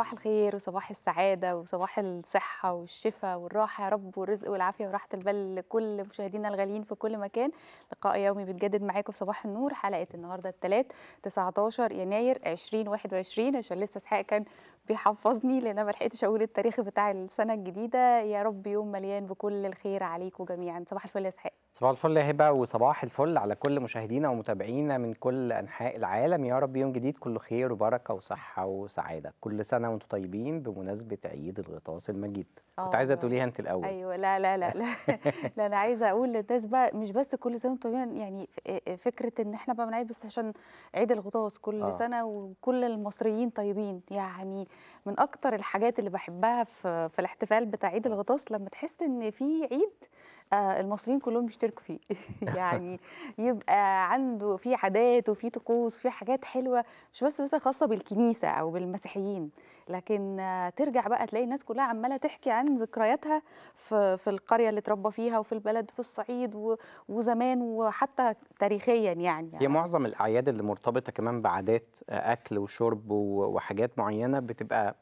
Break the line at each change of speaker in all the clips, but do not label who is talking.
صباح الخير وصباح السعادة وصباح الصحة والشفاء والراحة يا رب والرزق والعافية وراحة البال لكل مشاهدينا الغاليين في كل مكان لقاء يومي بيتجدد معاكم في صباح النور حلقة النهاردة الثلاث 19 يناير 2021 عشان لسه اسحاق كان بيحفظني لان انا ما لحقتش اقول التاريخ بتاع السنة الجديدة يا رب يوم مليان بكل الخير عليكم جميعا صباح الفل يا اسحاق
صباح الفل يا هبه وصباح الفل على كل مشاهدينا ومتابعينا من كل انحاء العالم يا رب يوم جديد كله خير وبركه وصحه وسعاده كل سنه وانتم طيبين بمناسبه عيد الغطاس المجيد كنت عايزه تقوليها انت الاول
ايوه لا لا لا لا, لا انا عايزه اقول للناس بقى مش بس كل سنه وانتم طيبين يعني آه، آه، فكره ان احنا بقى بنعيد بس عشان عيد الغطاس كل أوه. سنه وكل المصريين طيبين يعني من اكتر الحاجات اللي بحبها في, في الاحتفال بتاع عيد الغطاس لما تحس ان في عيد آه، المصريين كلهم بيشتروا يشارك فيه يعني يبقى عنده في عادات وفي طقوس في حاجات حلوه مش بس بس خاصه بالكنيسه او بالمسيحيين لكن ترجع بقى تلاقي الناس كلها عماله تحكي عن ذكرياتها في في القريه اللي اتربى فيها وفي البلد في الصعيد وزمان وحتى تاريخيا يعني هي
معظم الاعياد اللي مرتبطه كمان بعادات اكل وشرب وحاجات معينه بتبقى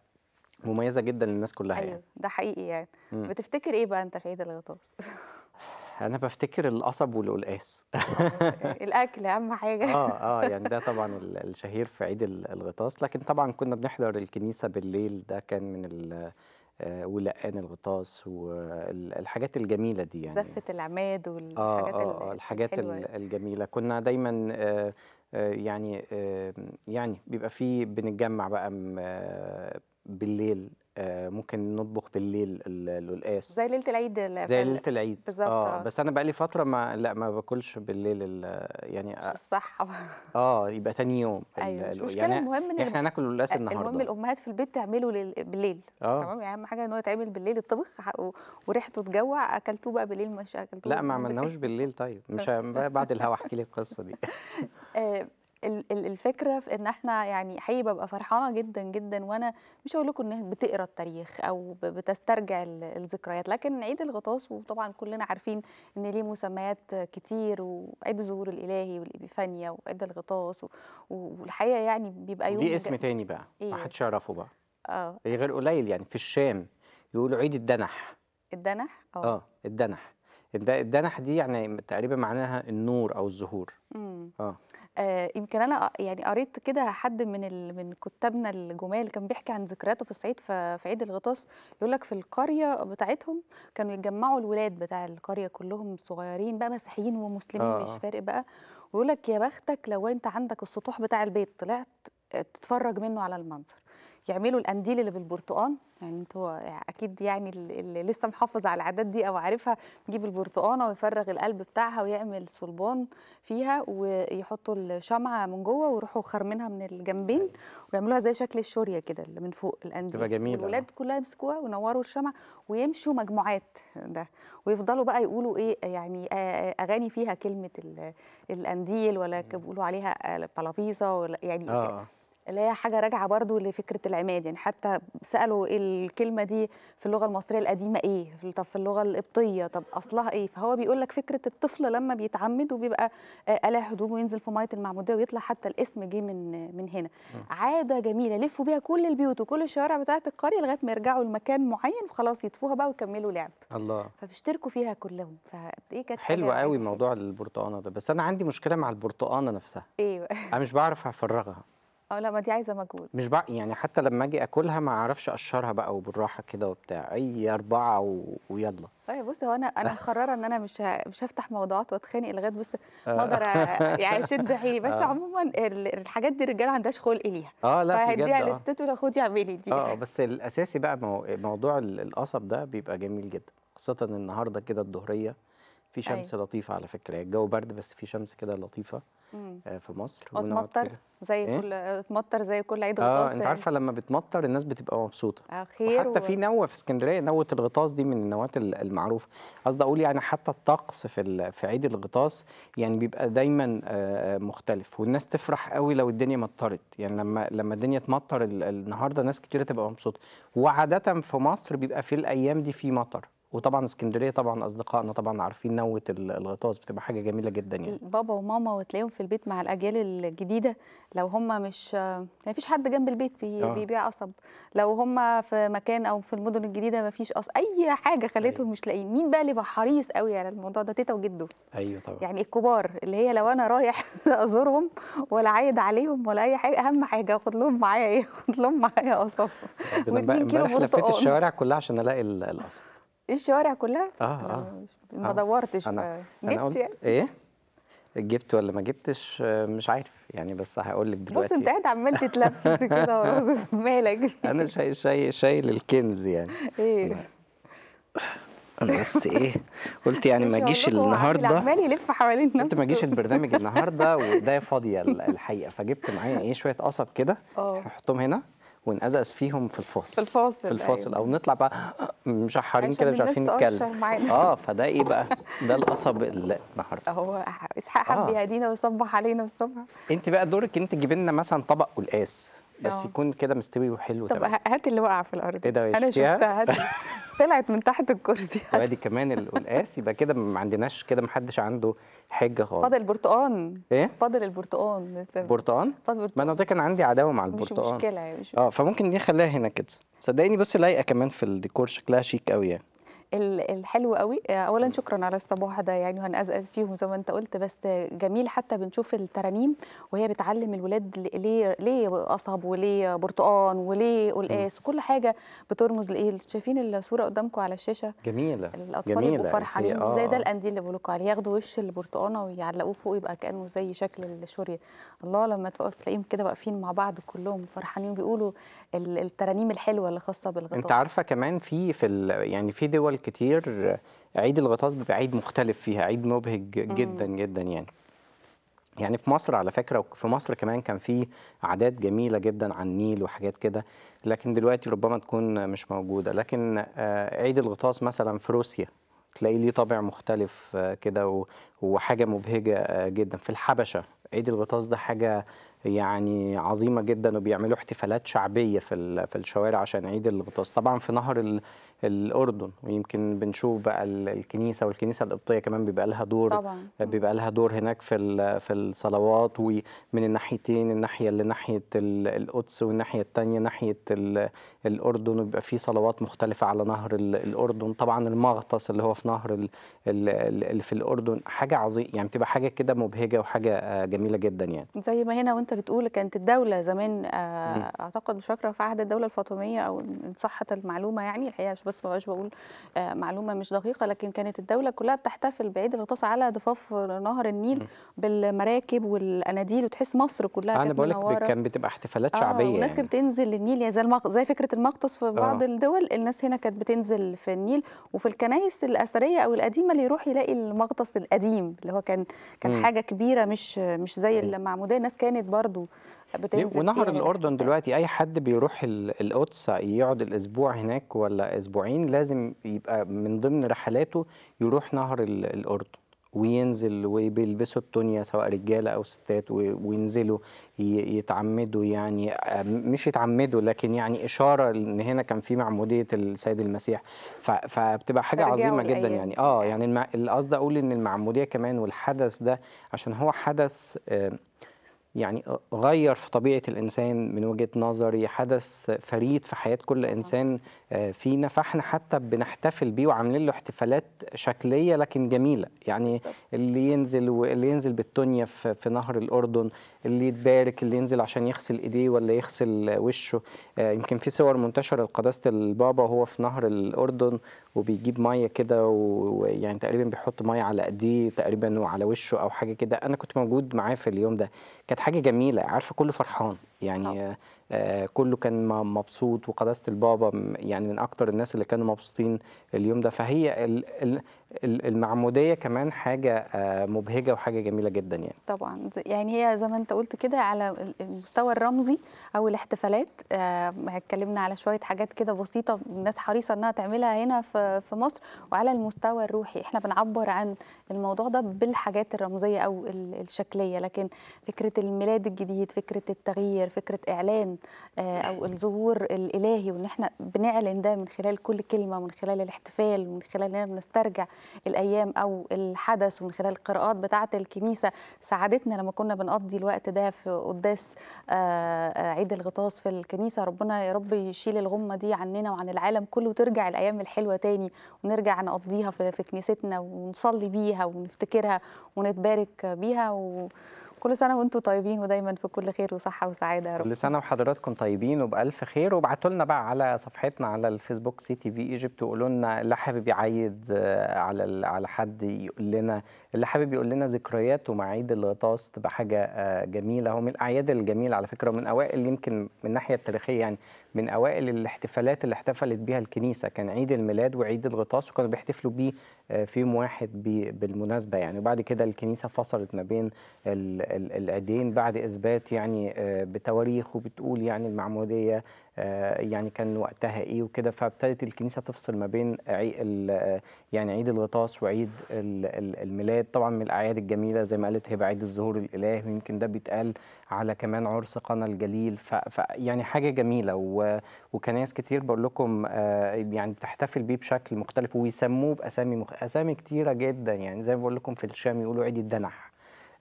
مميزه جدا للناس كلها يعني. أيوة يعني
ده حقيقي يعني م. بتفتكر ايه بقى انت في عيد الغطاس
انا بفتكر القصب والقلقاس
الاكل اهم حاجه اه
اه يعني ده طبعا الشهير في عيد الغطاس لكن طبعا كنا بنحضر الكنيسه بالليل ده كان من آه، ولقان الغطاس والحاجات الجميله دي يعني
زفه العماد
والحاجات آه آه الحاجات الحلوة. الجميله كنا دايما آه، آه، يعني يعني بيبقى فيه بنتجمع بقى بالليل آه، ممكن نطبخ بالليل القلقاس زي
ليله العيد زي ليله
العيد بالظبط آه،, اه بس انا بقالي فتره ما لا ما باكلش بالليل يعني آه، الصحه اه يبقى تاني يوم ايوه مش يعني المهم ان احنا هناكل القلقاس النهارده المهم
الامهات في البيت تعمله بالليل اه تمام يعني اهم حاجه ان هو يتعمل بالليل الطبخ وريحته تجوع اكلتوه بقى بالليل مش اكلتوه لا ما عملناهوش
بالليل طيب مش بعد الهوا احكي لك القصه دي
الفكره في ان احنا يعني حقيقي ببقى فرحانه جدا جدا وانا مش هقول لكم ان بتقرا التاريخ او بتسترجع الذكريات لكن عيد الغطاس وطبعا كلنا عارفين ان ليه مسميات كتير وعيد الظهور الالهي والابيفانيا وعيد الغطاس والحقيقه يعني بيبقى يوم ليه اسم تاني
بقى إيه؟ ما حدش يعرفه بقى اه غير قليل يعني في الشام بيقولوا عيد الدنح
الدنح اه اه
الدنح الدنح دي يعني تقريبا معناها النور او الظهور اه
آه، يمكن انا يعني قريت كده حد من ال... من كتابنا الجمال كان بيحكي عن ذكرياته في الصعيد في عيد الغطاس يقول لك في القريه بتاعتهم كانوا يتجمعوا الولاد بتاع القريه كلهم صغيرين بقى مسيحيين ومسلمين آه. مش فارق بقى ويقول لك يا بختك لو انت عندك السطوح بتاع البيت طلعت آه، تتفرج منه على المنظر يعملوا القنديل اللي بالبرتقان يعني انتوا اكيد يعني اللي لسه محافظ على العادات دي او عارفها يجيب البرتقانه ويفرغ القلب بتاعها ويعمل صلبان فيها ويحطوا الشمعه من جوه ويروحوا خرمينها من الجنبين ويعملوها زي شكل الشوريه كده اللي من فوق القنديل تبقى جميله الولاد كلها يمسكوها وينوروا الشمع ويمشوا مجموعات ده ويفضلوا بقى يقولوا ايه يعني اغاني فيها كلمه القنديل ولا بيقولوا عليها بلابيزه ولا يعني آه. اللي هي حاجه راجعه برضو لفكره العماد يعني حتى سالوا إيه الكلمه دي في اللغه المصريه القديمه ايه طب في اللغه القبطيه طب اصلها ايه فهو بيقول لك فكره الطفل لما بيتعمد وبيبقى آه، قلع هدومه وينزل في ميه المعموديه ويطلع حتى الاسم جه من من هنا عاده جميله لفوا بيها كل البيوت وكل الشوارع بتاعه القريه لغايه ما يرجعوا لمكان معين وخلاص يطفوها بقى ويكملوا لعب الله فبيشتركوا فيها كلهم فايه كانت حلوه قوي
موضوع البرتقانه ده بس انا عندي مشكله مع البرتقانه نفسها ايوه انا مش بعرف افرغها
اه لا ما دي عايزه مجهود
مش بقى يعني حتى لما اجي اكلها ما اعرفش اقشرها بقى وبالراحه كده وبتاع اي اربعه و... ويلا
طيب بص هو انا انا مقرره ان انا مش مش هفتح موضوعات واتخانق لغايه بص ما اقدر يعني اشد حيلي بس آه. عموما الحاجات دي الرجاله ما عندهاش خلق ليها
اه لا فهديها آه. لستته
ولا خدي اعملي دي اه, آه،
بس الاساسي بقى موضوع القصب ده بيبقى جميل جدا خاصه النهارده كده الظهريه في أيوة. شمس أي. لطيفه على فكره يعني الجو برد بس في شمس كده لطيفه مم. آه، في مصر اتمطر
زي إيه؟ كل اتمطر زي كل عيد آه، غطاس اه انت عارفه يعني.
لما بتمطر الناس بتبقى مبسوطه
أخير آه، خير وحتى و... في
نوه في اسكندريه نوه الغطاس دي من النوات المعروفه قصدي اقول يعني حتى الطقس في ال... في عيد الغطاس يعني بيبقى دايما مختلف والناس تفرح قوي لو الدنيا مطرت يعني لما لما الدنيا تمطر النهارده ناس كتير تبقى مبسوطه وعاده في مصر بيبقى في الايام دي في مطر وطبعا اسكندريه طبعا اصدقائنا طبعا عارفين نوه الغطاس بتبقى حاجه جميله جدا يعني
بابا وماما وتلاقيهم في البيت مع الاجيال الجديده لو هم مش يعني ما فيش حد جنب البيت بي... آه. بيبيع قصب لو هم في مكان او في المدن الجديده ما فيش قصب اي حاجه خلتهم أيوة. مش لاقيين مين بقى اللي بقى حريص قوي على الموضوع ده تيتا وجده ايوه طبعا يعني الكبار اللي هي لو انا رايح ازورهم ولا عايد عليهم ولا اي حاجه اهم حاجه اخد لهم معايا ايه اخد لهم معايا قصب امبارح لفيت الشوارع
كلها عشان الاقي القصب
ايه الشوارع كلها؟ اه
اه ما دورتش أنا جبت أنا قلت يعني. ايه؟ جبت ولا ما جبتش مش عارف يعني بس هقول لك دلوقتي بص انت
قاعد عمال تتلفت كده مالك
انا شايل شاي شاي الكنز يعني ايه انا بس ايه قلت يعني ما اجيش النهارده عمال
يلف حوالين نفسه قلت ما
اجيش البرنامج النهارده وده فاضيه الحقيقه فجبت معايا ايه شويه قصب كده احطهم آه. هنا ونقزقز فيهم في الفاصل في الفاصل في الفاصل أيوة. او نطلع بقى مشحرين كده مش عارفين نتكلم اه فده ايه بقى ده القصب النهارده هو اسحاق حب آه.
يهدينا ويصبح علينا الصبح
انت بقى دورك انت تجيبي لنا مثلا طبق قلقاس بس أوه. يكون كده مستوي وحلو طب هات اللي وقع في الارض ايه ده انا شفتها هات
طلعت من تحت الكرسي
وادي كمان القلقاس يبقى كده ما عندناش كده ما حدش عنده حجه خالص فاضل
البرتقان ايه فاضل البرتقان لسه برتقان فاضل برتقان
ما انا ده كان عندي عداوه مع البرتقان مش مشكله يعني، مش اه فممكن دي خليها هنا كده صدقيني بصي لايقه كمان في الديكور شكلها شيك قوي يعني
الحلو قوي آه، اولا شكرا على الصباح ده يعني هنقزقز فيهم زي ما انت قلت بس جميل حتى بنشوف الترانيم وهي بتعلم الولاد ليه ليه قصب وليه برتقان وليه قلقاس كل حاجه بترمز لايه شايفين الصوره قدامكم على الشاشه
جميله الاطفال يبقوا فرحانين آه. زي ده القنديل
اللي بيقولوا عليه ياخدوا وش البرتقانه ويعلقوه فوق يبقى كانه زي شكل الشوري الله لما تلاقيهم كده واقفين مع بعض كلهم فرحانين بيقولوا الترانيم الحلوه اللي خاصه بالغطاء انت عارفه
كمان في في يعني في دول دول كتير عيد الغطاس بيبقى عيد مختلف فيها عيد مبهج جدا جدا يعني يعني في مصر على فكره وفي مصر كمان كان في عادات جميله جدا عن النيل وحاجات كده لكن دلوقتي ربما تكون مش موجوده لكن آه، عيد الغطاس مثلا في روسيا تلاقي ليه طابع مختلف آه، كده وحاجه مبهجه آه، جدا في الحبشه عيد الغطاس ده حاجه يعني عظيمه جدا وبيعملوا احتفالات شعبيه في في الشوارع عشان عيد الغطاس طبعا في نهر الاردن ويمكن بنشوف بقى الكنيسه والكنيسه القبطيه كمان بيبقى لها دور طبعا. بيبقى لها دور هناك في في الصلوات ومن الناحيتين الناحيه اللي ناحيه القدس والناحيه الثانيه ناحيه الاردن وبيبقى في صلوات مختلفه على نهر الاردن طبعا المغطس اللي هو في نهر اللي في الاردن حاجه عظيمه يعني بتبقى حاجه كده مبهجه وحاجه آه، جميله جدا يعني
زي ما هنا وانت انت بتقول كانت الدوله زمان آه، اعتقد مش فاكره في عهد الدوله الفاطميه او ان صحت المعلومه يعني الحقيقه مش بس ما بقاش بقول آه، معلومه مش دقيقه لكن كانت الدوله كلها بتحتفل بعيد الغطاس على ضفاف نهر النيل بالمراكب والاناديل وتحس مصر كلها آه، انا بقول لك كان
بتبقى احتفالات شعبيه آه والناس كانت
يعني. بتنزل للنيل يعني زي, المغ... زي فكره المقطس في بعض آه. الدول الناس هنا كانت بتنزل في النيل وفي الكنائس الاثريه او القديمه اللي يروح يلاقي المقطس القديم اللي هو كان كان م. حاجه كبيره مش مش زي المعموديه الناس كانت برضو بتنزل ونهر الاردن
دلوقتي اي حد بيروح القدس يقعد الاسبوع هناك ولا اسبوعين لازم يبقى من ضمن رحلاته يروح نهر الاردن وينزل وبيلبسوا التونيا سواء رجاله او ستات وينزلوا يتعمدوا يعني مش يتعمدوا لكن يعني اشاره ان هنا كان في معموديه السيد المسيح فبتبقى حاجه عظيمه جدا الأيام. يعني اه يعني قصدي اقول ان المعموديه كمان والحدث ده عشان هو حدث آه يعني غير في طبيعه الانسان من وجهه نظري حدث فريد في حياه كل آه. انسان آه، فينا فاحنا حتى بنحتفل بيه وعاملين له احتفالات شكليه لكن جميله يعني اللي ينزل واللي ينزل بالتونيا في نهر الاردن اللي يتبارك اللي ينزل عشان يغسل ايديه ولا يغسل وشه آه، يمكن في صور منتشره لقداسه البابا وهو في نهر الاردن وبيجيب ميه كده ويعني تقريبا بيحط ميه على ايديه تقريبا وعلى وشه او حاجه كده انا كنت موجود معاه في اليوم ده كانت حاجه جميله عارفه كله فرحان يعني نعم. آه. كله كان مبسوط وقداسه البابا يعني من اكتر الناس اللي كانوا مبسوطين اليوم ده فهي المعموديه كمان حاجه آه، مبهجه وحاجه جميله جدا يعني
طبعا يعني هي زي ما انت قلت كده على المستوى الرمزي او الاحتفالات آه، اتكلمنا على شويه حاجات كده بسيطه الناس حريصه انها تعملها هنا في مصر وعلى المستوى الروحي احنا بنعبر عن الموضوع ده بالحاجات الرمزيه او الشكليه لكن فكره الميلاد الجديد فكره التغيير فكره اعلان آه، او الظهور الالهي وان احنا بنعلن ده من خلال كل كلمه من خلال الاحتفال من خلال ان بنسترجع الايام او الحدث ومن خلال القراءات بتاعه الكنيسه ساعدتنا لما كنا بنقضي الوقت ده في قداس آه، آه، عيد الغطاس في الكنيسه ربنا يا رب يشيل الغمه دي عننا وعن العالم كله وترجع الايام الحلوه تاني ونرجع نقضيها في كنيستنا ونصلي بيها ونفتكرها ونتبارك بيها و... كل سنه وانتم طيبين ودايما في كل خير وصحه وسعاده يا رب كل
سنه وحضراتكم طيبين وبالف خير وابعتوا لنا بقى على صفحتنا على الفيسبوك سي تي في ايجيبت وقولوا لنا اللي حابب يعيد آه، على على حد يقول لنا اللي حابب يقول لنا ذكرياته مع عيد الغطاس تبقى حاجه آه، جميله هو من الاعياد الجميله على فكره ومن اوائل يمكن من الناحيه التاريخيه يعني من اوائل الاحتفالات اللي احتفلت بها الكنيسه كان عيد الميلاد وعيد الغطاس وكانوا بيحتفلوا بيه آه، في يوم واحد بالمناسبه يعني وبعد كده الكنيسه فصلت ما بين العيدين بعد اثبات يعني آه، بتواريخ وبتقول يعني المعموديه آه، يعني كان وقتها ايه وكده فابتدت الكنيسه تفصل ما بين يعني عيد الغطاس وعيد الميلاد طبعا من الاعياد الجميله زي ما قالت هبه عيد الظهور الاله ويمكن ده بيتقال على كمان عرس قنا الجليل فيعني حاجه جميله وكنايس كتير بقول لكم آه، يعني بتحتفل بيه بشكل مختلف ويسموه باسامي مخ... اسامي كتيره جدا يعني زي ما بقول لكم في الشام يقولوا عيد الدنح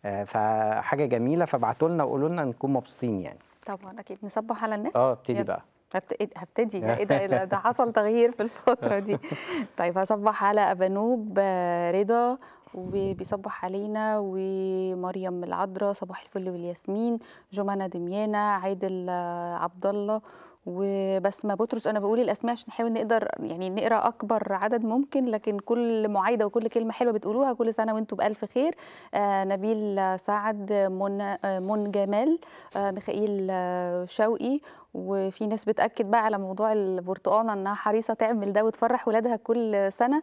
آه، فحاجه جميله فابعتوا لنا وقولوا لنا نكون مبسوطين يعني
طبعا اكيد نصبح على الناس اه ابتدي بقى إيه، هبتدي إيه, ايه ده ده حصل تغيير في الفتره دي طيب هصبح على ابانوب آه، رضا وبيصبح علينا ومريم العذراء صباح الفل والياسمين جمانه دميانه عادل آه، عبد الله وبس ما بطرس انا بقول الاسماء عشان نحاول نقدر يعني نقرا اكبر عدد ممكن لكن كل معايده وكل كلمه حلوه بتقولوها كل سنه وانتم بالف خير آه نبيل سعد منى آه، من جمال آه ميخائيل آه، شوقي وفي ناس بتاكد بقى على موضوع البرتقانه انها حريصه تعمل ده وتفرح ولادها كل سنه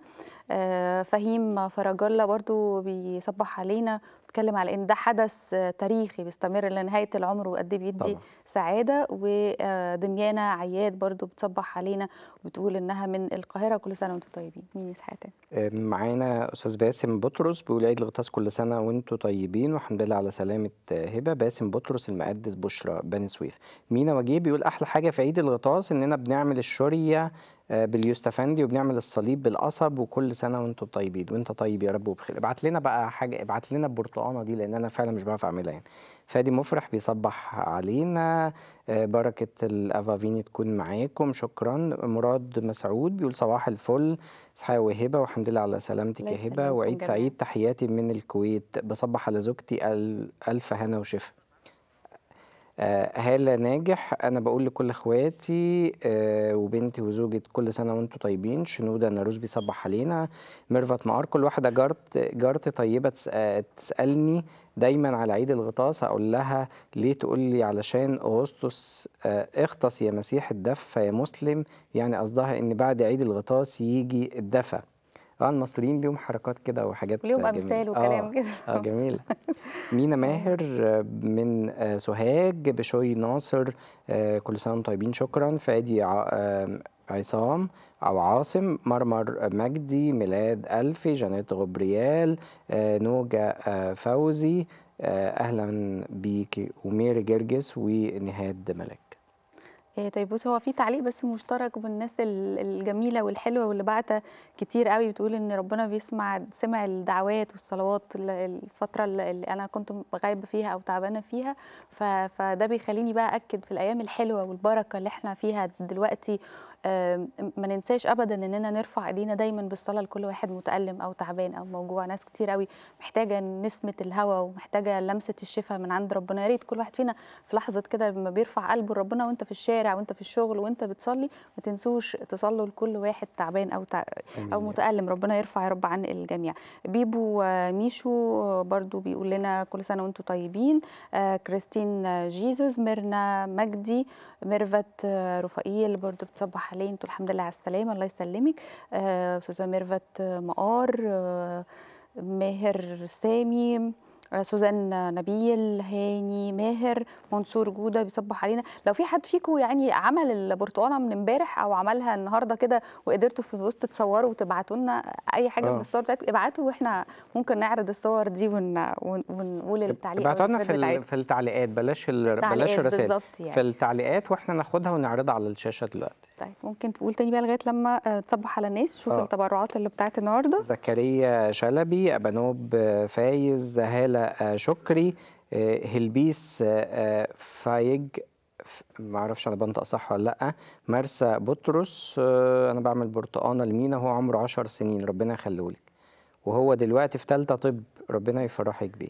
آه فهيم فرج الله بيصبح علينا بتتكلم على ان ده حدث تاريخي بيستمر لنهايه العمر وقد إيه بيدي طبعا. سعاده ودميانه آه، عياد برضو بتصبح علينا وبتقول انها من القاهره كل سنه وانتم طيبين مين يسعى
معانا استاذ باسم بطرس بيقول عيد الغطاس كل سنه وانتم طيبين والحمد لله على سلامه هبه باسم بطرس المقدس بشرى بني سويف مينا وجيه بيقول احلى حاجه في عيد الغطاس اننا بنعمل الشوريه آه، باليوستافندي وبنعمل الصليب بالقصب وكل سنه وانتم طيبين وانت طيب يا رب وبخير ابعت لنا بقى حاجه ابعت لنا البرتقانه دي لان انا فعلا مش بعرف اعملها يعني فادي مفرح بيصبح علينا آه، بركه الافافيني تكون معاكم شكرا مراد مسعود بيقول صباح الفل صحية وهبه والحمد لله على سلامتك يا هبه وعيد سعيد تحياتي من الكويت بصبح على زوجتي الف هنا وشفا آه، هالة ناجح أنا بقول لكل إخواتي آه، وبنتي وزوجي كل سنة وأنتم طيبين شنودة ناروز بيصبح علينا ميرفت مقار كل واحدة جارت جارتي طيبة آه، تسألني دايما على عيد الغطاس أقول لها ليه تقول لي علشان أغسطس اغطس يا مسيح الدفة يا مسلم يعني قصدها إن بعد عيد الغطاس يجي الدفة طبعا المصريين ليهم حركات كده وحاجات ليهم امثال وكلام آه، كده اه جميل مينا ماهر من آه، سوهاج بشوي ناصر آه، كل سنه وانتم طيبين شكرا فادي عصام أو عاصم مرمر مجدي ميلاد ألفي جانيت غبريال نوجة فوزي أهلا بيكي وميري جرجس ونهاد ملك
آه، طيب بص هو في تعليق بس مشترك بالناس الجميله والحلوه واللي بعتة كتير قوي بتقول ان ربنا بيسمع سمع الدعوات والصلوات الفتره اللي انا كنت غايبه فيها او تعبانه فيها فده بيخليني بقى اكد في الايام الحلوه والبركه اللي احنا فيها دلوقتي ما ننساش ابدا اننا نرفع ايدينا دايما بالصلاه لكل واحد متالم او تعبان او موجوع ناس كتير قوي محتاجه نسمه الهواء ومحتاجه لمسه الشفاء من عند ربنا يا ريت كل واحد فينا في لحظه كده لما بيرفع قلبه لربنا وانت في الشارع وانت في الشغل وانت بتصلي ما تنسوش تصلوا لكل واحد تعبان او تع... او متالم ربنا يرفع يا رب عن الجميع بيبو ميشو برضو بيقول لنا كل سنه وانتم طيبين آه، كريستين جيزس ميرنا مجدي ميرفت آه، رفائيل برضو بتصبح حاليا انتوا الحمد لله على السلامه الله يسلمك آه، استاذه ميرفت مقار آه، ماهر سامي سوزان نبيل هاني ماهر منصور جوده بيصبح علينا لو في حد فيكم يعني عمل البرتقاله من امبارح او عملها النهارده كده وقدرتوا في الوسط تصوروا وتبعتوا لنا اي حاجه أوه. من آه. الصور بتاعتكم ابعتوا واحنا ممكن نعرض الصور دي ونقول التعليق ابعتوا لنا في,
في التعليقات بلاش ال... بلاش الرسائل يعني. في التعليقات واحنا ناخدها ونعرضها على الشاشه دلوقتي
طيب ممكن تقول تاني بقى لغايه لما آه، تصبح على الناس شوف أوه. التبرعات اللي بتاعت النهارده
زكريا شلبي ابانوب فايز هاله شكري آه، هلبيس آه، فايج ما اعرفش انا بنطق صح ولا لا مرسى بطرس انا بعمل برتقانه لمينا هو عمره 10 سنين ربنا يخليهولك وهو دلوقتي في ثالثه طب ربنا يفرحك بيه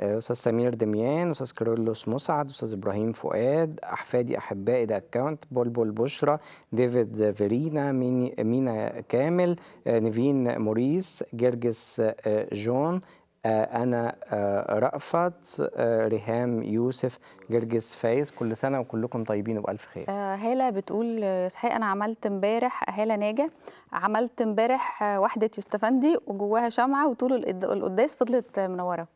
آه، استاذ سمير دميان استاذ كارلوس مسعد استاذ ابراهيم فؤاد احفادي احبائي ده اكونت بلبل بشرى ديفيد فيرينا مينا كامل آه، نيفين موريس جرجس آه، جون أنا رأفت ريهام يوسف جرجس فايز كل سنة وكلكم طيبين وبألف خير
هالة بتقول صحيح أنا عملت امبارح هالة ناجة عملت امبارح وحدة يستفندي وجواها شمعة وطول القداس فضلت منورة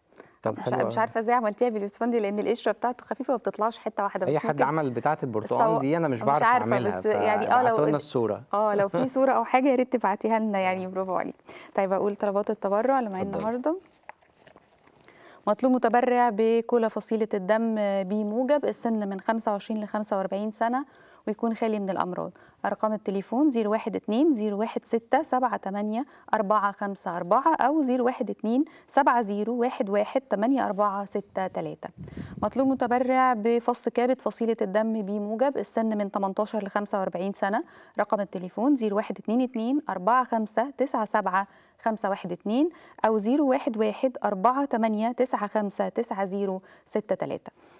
طب حلو مش, عارفه ازاي عملتيها باليوسفندي لان القشره بتاعته خفيفه وما بتطلعش حته واحده بس اي حد
عمل بتاعه البرتقال دي انا مش بعرف مش عارفه اعملها بس يعني اه لو لنا الصوره اه لو في صوره
او حاجه يا ريت تبعتيها لنا يعني برافو عليك طيب اقول طلبات التبرع اللي معايا النهارده مطلوب متبرع بكل فصيله الدم بموجب السن من 25 ل 45 سنه ويكون خالي من الامراض ارقام التليفون 012 016 78 454 او 012 7011 مطلوب متبرع بفص كابت فصيله الدم بموجب السن من 18 ل 45 سنه رقم التليفون 0122 97 512 او 011 4895 9063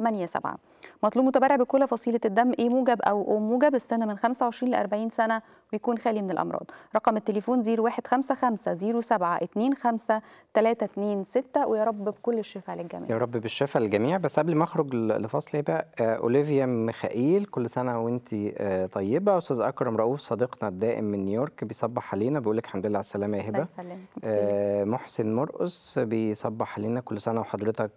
8 7 مطلوب متبرع بكل فصيلة الدم اي موجب أو او موجب السنه من 25 ل 40 سنة ويكون خالي من الأمراض رقم التليفون 0155 ويا رب بكل الشفاء للجميع
يا رب بالشفاء للجميع بس قبل ما أخرج لفصل إيه بقى آه، أوليفيا ميخائيل كل سنة وأنت آه، طيبة أستاذ أكرم رؤوف صديقنا الدائم من نيويورك بيصبح علينا بيقول لك الحمد لله على السلامة يا هبة آه، محسن مرقص بيصبح علينا كل سنة وحضرتك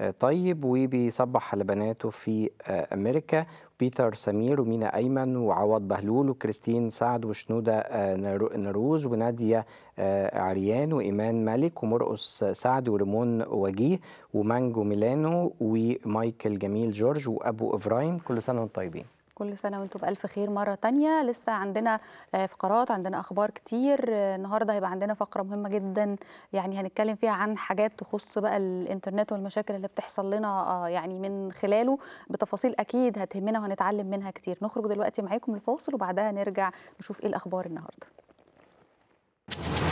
آه، طيب وبيصبح على بناته في آه، امريكا بيتر سمير ومينا ايمن وعوض بهلول وكريستين سعد وشنوده آه، نروز وناديه عريان وايمان مالك ومرقص سعد وريمون وجيه ومانجو ميلانو ومايكل جميل جورج وابو افرايم كل سنه وانتم طيبين
كل سنة وانتم بألف خير مرة تانية لسه عندنا آه، فقرات عندنا أخبار كتير آه، النهاردة هيبقى عندنا فقرة مهمة جدا يعني هنتكلم فيها عن حاجات تخص بقى الإنترنت والمشاكل اللي بتحصل لنا آه، يعني من خلاله بتفاصيل أكيد هتهمنا وهنتعلم منها كتير نخرج دلوقتي معاكم لفاصل وبعدها نرجع نشوف إيه الأخبار النهاردة